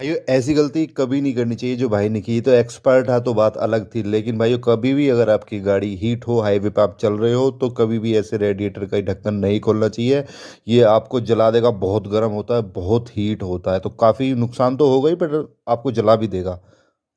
भाई ऐसी गलती कभी नहीं करनी चाहिए जो भाई ने की तो एक्सपर्ट है तो बात अलग थी लेकिन भाई कभी भी अगर आपकी गाड़ी हीट हो हाईवे पे आप चल रहे हो तो कभी भी ऐसे रेडिएटर का ढक्कन नहीं खोलना चाहिए ये आपको जला देगा बहुत गर्म होता है बहुत हीट होता है तो काफ़ी नुकसान तो होगा ही बट आपको जला भी देगा